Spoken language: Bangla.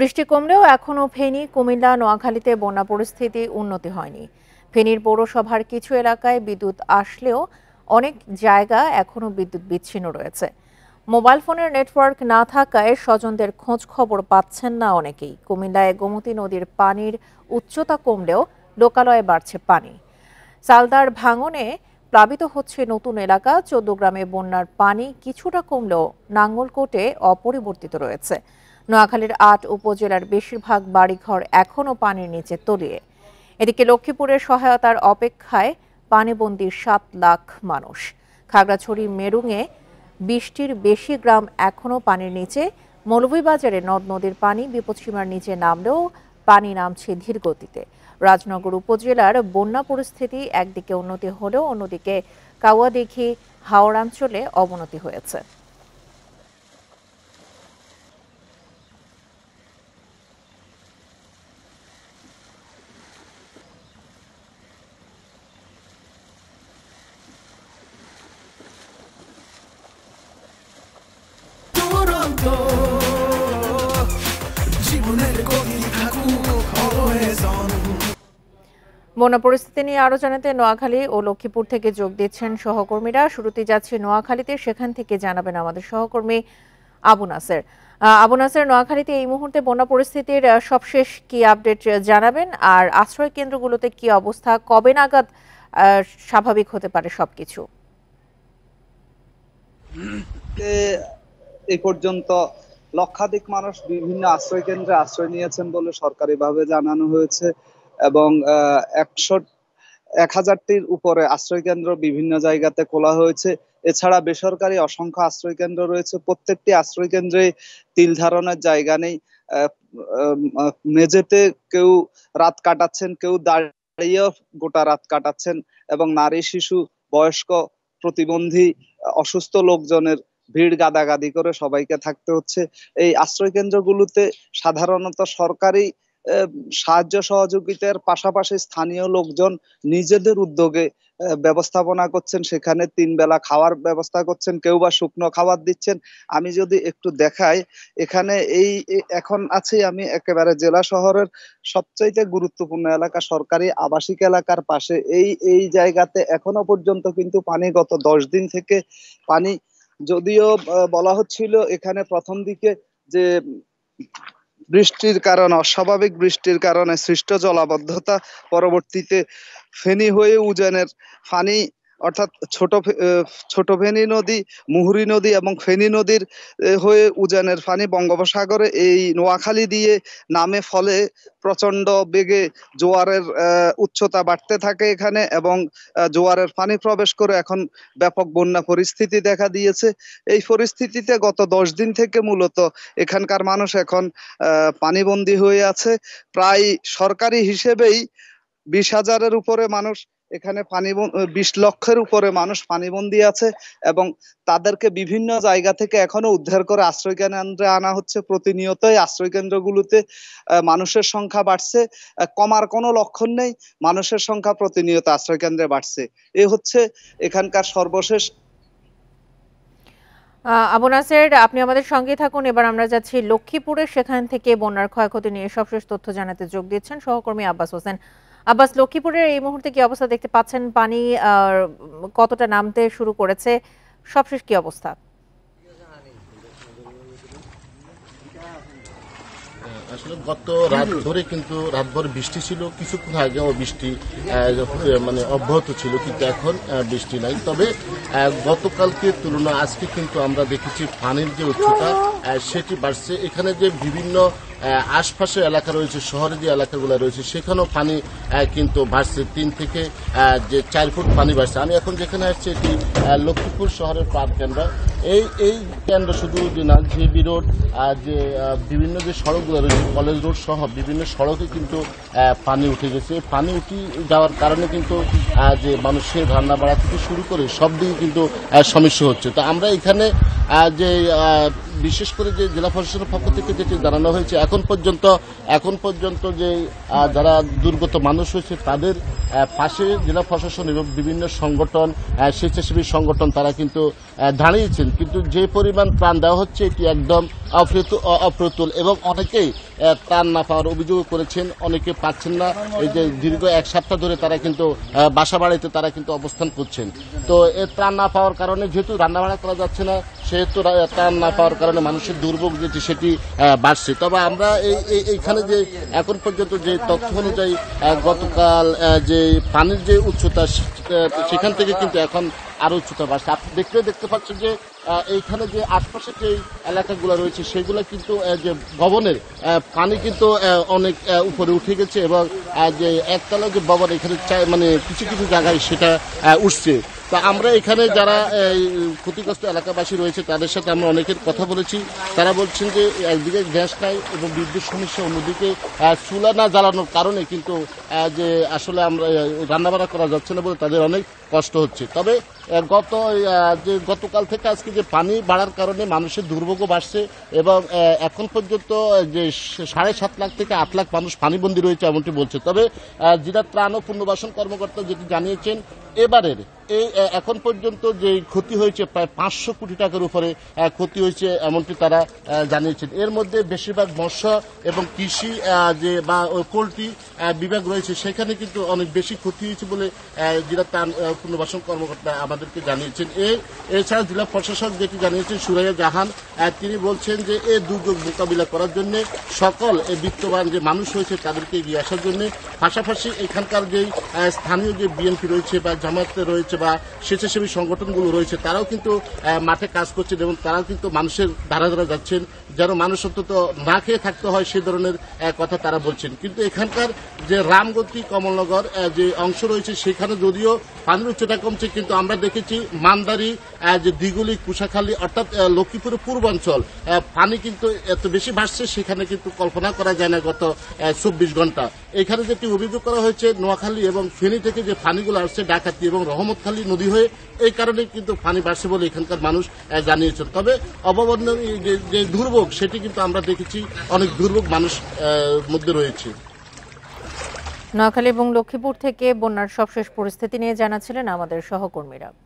বৃষ্টি কমলেও এখনও ফেনী কুমিল্লা নোয়াখালীতে বন্যা পরিস্থিতি উন্নতি হয়নি ফেনীর পৌরসভার কিছু এলাকায় বিদ্যুৎ আসলেও অনেক জায়গা এখনও বিদ্যুৎ বিচ্ছিন্ন রয়েছে মোবাইল ফোনের নেটওয়ার্ক না থাকায় স্বজনদের খোঁজ খবর পাচ্ছেন না অনেকেই কুমিল্লায় গোমতী নদীর পানির উচ্চতা কমলেও লোকালয়ে বাড়ছে পানি সালদার ভাঙনে প্লাবিত হচ্ছে নতুন এলাকা চোদ্দ গ্রামে বন্যার পানি কিছুটা কমলেও নাঙ্গলকোটে অপরিবর্তিত রয়েছে নোয়াখালীর আট উপজেলার বেশিরভাগ বাড়িঘর এখনও পানির নিচে তলিয়ে এদিকে লক্ষ্মীপুরের সহায়তার অপেক্ষায় পানিবন্দী সাত লাখ মানুষ খাগড়াছড়ি মেরুঙে বিশটির বেশি গ্রাম এখনও পানির নিচে মৌলভীবাজারে নদ নদীর পানি বিপদসীমার নিচে নামলেও পানি নামছে ধীর গতিতে রাজনগর উপজেলার বন্যা পরিস্থিতি একদিকে উন্নতি হলেও অন্যদিকে কাওয়াদিঘি হাওড়াঞ্চলে অবনতি হয়েছে মতো জীবনের থাকুক বন্যা পরিস্থিতি নিয়ে আরো জানাতে নোয়াখালী ও লক্ষ্মীপুর থেকে যোগ দিচ্ছেন সহকর্মীরা শুরুতে যাচ্ছে নোয়াখালীতে সেখান থেকে জানাবেন আমাদের সহকর্মী আবু নাসের আবু নাসের নোয়াখালীতে এই মুহূর্তে বন্যা পরিস্থিতির সবশেষ কি আপডেট জানাবেন আর আশ্রয় কেন্দ্রগুলোতে কি অবস্থা কবে নাগাদ স্বাভাবিক হতে পারে সবকিছু এ পর্যন্ত লক্ষাধিক মানুষ বিভিন্ন আশ্রয় কেন্দ্রে আশ্রয় নিয়েছেন বলে সরকারিভাবে জানানো হয়েছে এবং একশো এক হাজারটির উপরে আশ্রয় কেন্দ্র বিভিন্ন জায়গাতে খোলা হয়েছে এছাড়া বেসরকারি অসংখ্য আশ্রয় কেন্দ্র রয়েছে প্রত্যেকটি আশ্রয় কেন্দ্রে তিল ধারণের জায়গা নেই মেঝেতে কেউ রাত কাটাচ্ছেন কেউ দাঁড়িয়ে গোটা রাত কাটাচ্ছেন এবং নারী শিশু বয়স্ক প্রতিবন্ধী অসুস্থ লোকজনের ভিড় গাদাগাদি করে সবাইকে থাকতে হচ্ছে এই আশ্রয় কেন্দ্রগুলোতে সাধারণত সরকারি সাহায্য সহযোগিতার পাশাপাশি স্থানীয় লোকজন নিজেদের উদ্যোগে ব্যবস্থাপনা করছেন সেখানে তিন বেলা খাওয়ার ব্যবস্থা করছেন কেউ বা শুকনো খাবার দিচ্ছেন আমি যদি একটু দেখাই এখানে এই এখন আছি আমি একেবারে জেলা শহরের সবচাইতে গুরুত্বপূর্ণ এলাকা সরকারি আবাসিক এলাকার পাশে এই এই জায়গাতে এখনো পর্যন্ত কিন্তু পানি গত দশ দিন থেকে পানি যদিও বলা হচ্ছিল এখানে প্রথম দিকে যে বৃষ্টির কারণে অস্বাভাবিক বৃষ্টির কারণে সৃষ্ট জলাবদ্ধতা পরবর্তীতে ফেনী হয়ে উজানের পানি অর্থাৎ ছোট ছোট ফেনী নদী মুহুরী নদী এবং ফেনী নদীর হয়ে উজানের পানি বঙ্গোপসাগরে এই নোয়াখালী দিয়ে নামে ফলে প্রচন্ড বেগে জোয়ারের উচ্চতা বাড়তে থাকে এখানে এবং জোয়ারের পানি প্রবেশ করে এখন ব্যাপক বন্যা পরিস্থিতি দেখা দিয়েছে এই পরিস্থিতিতে গত দশ দিন থেকে মূলত এখানকার মানুষ এখন পানিবন্দী হয়ে আছে প্রায় সরকারি হিসেবেই বিশ হাজারের উপরে মানুষ এখানে পানি বিশ লক্ষের উপরে মানুষ পানিবন্দী আছে এবং তাদেরকে বিভিন্ন জায়গা থেকে এখনো উদ্ধার করে আশ্রয় কেন্দ্রে আনা হচ্ছে প্রতিনিয়ত আশ্রয় কেন্দ্রগুলোতে মানুষের সংখ্যা বাড়ছে কমার কোনো লক্ষণ নেই মানুষের সংখ্যা প্রতিনিয়ত আশ্রয় কেন্দ্রে বাড়ছে এ হচ্ছে এখানকার সর্বশেষ আবু নাসের আপনি আমাদের সঙ্গে থাকুন এবার আমরা যাচ্ছি লক্ষ্মীপুরে সেখান থেকে বন্যার ক্ষয়ক্ষতি নিয়ে সবশেষ তথ্য জানাতে যোগ দিচ্ছেন সহকর্মী আব্বাস হোসেন আব্বাস লক্ষ্মীপুরের এই মুহূর্তে কি অবস্থা দেখতে পাচ্ছেন পানি কতটা নামতে শুরু করেছে সবশেষ কি অবস্থা আসলে গত রাত ধরে কিন্তু রাত ভর বৃষ্টি ছিল কিছুক্ষণ আগেও বৃষ্টি মানে অব্যাহত ছিল কিন্তু এখন বৃষ্টি নাই তবে গতকালকে তুলনা আজকে কিন্তু আমরা দেখেছি পানির যে উচ্চতা সেটি বাড়ছে এখানে যে বিভিন্ন আশপাশের এলাকা রয়েছে শহরে যে এলাকাগুলো রয়েছে সেখানেও পানি কিন্তু বাড়ছে তিন থেকে যে চার ফুট পানি বাড়ছে আমি এখন যেখানে আসছি এটি লক্ষ্মীপুর শহরের পার্ক কেন্দ্র এই এই কেন্দ্র শুধু না জিবি রোড আর যে বিভিন্ন যে সড়কগুলো রয়েছে কলেজ রোড সহ বিভিন্ন সড়কে কিন্তু পানি উঠে গেছে পানি উঠে যাওয়ার কারণে কিন্তু যে মানুষের রান্না বাড়া থেকে শুরু করে সব দিকে কিন্তু সমস্যা হচ্ছে তো আমরা এখানে যে বিশেষ করে যে জেলা প্রশাসনের পক্ষ থেকে যেটি জানানো হয়েছে এখন পর্যন্ত এখন পর্যন্ত যে যারা দুর্গত মানুষ হয়েছে তাদের পাশে জেলা প্রশাসন এবং বিভিন্ন সংগঠন স্বেচ্ছাসেবী সংগঠন তারা কিন্তু দাঁড়িয়েছেন কিন্তু যে পরিমাণ প্রাণ দেওয়া হচ্ছে এটি একদম অপ্রতুল এবং অনেকেই তার না পাওয়ার অভিযোগ করেছেন অনেকে পাচ্ছেন না এই যে দীর্ঘ এক সপ্তাহ ধরে তারা কিন্তু বাসা বাড়িতে তারা কিন্তু অবস্থান করছেন তো এর ত্রাণ না পাওয়ার কারণে যেহেতু রান্নাবাড়া করা যাচ্ছে না সেহেতু ত্রাণ না পাওয়ার কারণে মানুষের দুর্ভোগ যেটি সেটি বাড়ছে তবে আমরা এই এইখানে যে এখন পর্যন্ত যে তথ্য অনুযায়ী গতকাল যে পানির যে উচ্চতা সেখান থেকে কিন্তু এখন আরও উচ্চতা বাড়ছে আপনি দেখতে দেখতে পাচ্ছেন যে এইখানে যে আশপাশে যে এলাকাগুলো রয়েছে সেগুলো কিন্তু যে ভবনের পানি কিন্তু অনেক উপরে উঠে গেছে এবং যে একতলা যে ভবন এখানে মানে কিছু কিছু জায়গায় সেটা উঠছে তা আমরা এখানে যারা ক্ষতিগ্রস্ত এলাকাবাসী রয়েছে তাদের সাথে আমরা অনেকের কথা বলেছি তারা বলছেন যে একদিকে গ্যাস নাই এবং বিদ্যুৎ সমস্যা অন্যদিকে চুলা না জ্বালানোর কারণে কিন্তু যে আসলে আমরা রান্নাবাড়া করা যাচ্ছে না বলে তাদের অনেক কষ্ট হচ্ছে তবে গত যে গতকাল থেকে আজকে যে পানি বাড়ার কারণে মানুষের দুর্ভোগও বাড়ছে এবং এখন পর্যন্ত যে সাড়ে সাত লাখ থেকে আট লাখ মানুষ পানিবন্দী রয়েছে এমনটি বলছে তবে জিরা ত্রাণ ও পুনর্বাসন কর্মকর্তা যেটি জানিয়েছেন এবারের এই এখন পর্যন্ত যে ক্ষতি হয়েছে প্রায় পাঁচশো কোটি টাকার উপরে ক্ষতি হয়েছে এমনটি তারা জানিয়েছেন এর মধ্যে বেশিরভাগ মৎস্য এবং কৃষি যে বা পোলট্রি বিভাগ রয়েছে সেখানে কিন্তু অনেক বেশি ক্ষতি হয়েছে বলে জেলা ত্রাণ পুনর্বাসন কর্মকর্তা আমাদেরকে জানিয়েছেন এছাড়া জেলা প্রশাসক যেটি জানিয়েছেন সুরাইয়া জাহান তিনি বলছেন যে এ দুর্যোগ মোকাবিলা করার জন্য সকল বিত্তবান যে মানুষ রয়েছে তাদেরকে এগিয়ে আসার জন্য পাশাপাশি এখানকার যে স্থানীয় যে বিএনপি রয়েছে বা জামায়াত রয়েছে করছে বা স্বেচ্ছাসেবী সংগঠনগুলো রয়েছে তারাও কিন্তু মাঠে কাজ করছেন এবং তারাও কিন্তু মানুষের ধারা ধারা যাচ্ছেন যেন মানুষ অন্তত না খেয়ে থাকতে হয় সে ধরনের কথা তারা বলছেন কিন্তু এখানকার যে রামগতি কমলনগর যে অংশ রয়েছে সেখানে যদিও পানির উচ্চতা কমছে কিন্তু আমরা দেখেছি মান্দারি যে দিগুলি কুশাখালী অর্থাৎ লক্ষ্মীপুরের পূর্বাঞ্চল পানি কিন্তু এত বেশি ভাসছে সেখানে কিন্তু কল্পনা করা যায় না গত চব্বিশ ঘন্টা এখানে যেটি অভিযোগ করা হয়েছে নোয়াখালী এবং ফেনী থেকে যে পানিগুলো আসছে ডাকাতি এবং রহমতখালী নদী হয়ে এই কারণে কিন্তু পানি বাড়ছে বলে এখানকার মানুষ জানিয়েছেন তবে অবমাননীয় যে দুর্ভোগ দুর্ভোগ সেটি কিন্তু আমরা দেখেছি অনেক দুর্ভোগ মানুষ মধ্যে রয়েছে নোয়াখালী এবং লক্ষ্মীপুর থেকে বন্যার সবশেষ পরিস্থিতি নিয়ে জানাচ্ছিলেন আমাদের সহকর্মীরা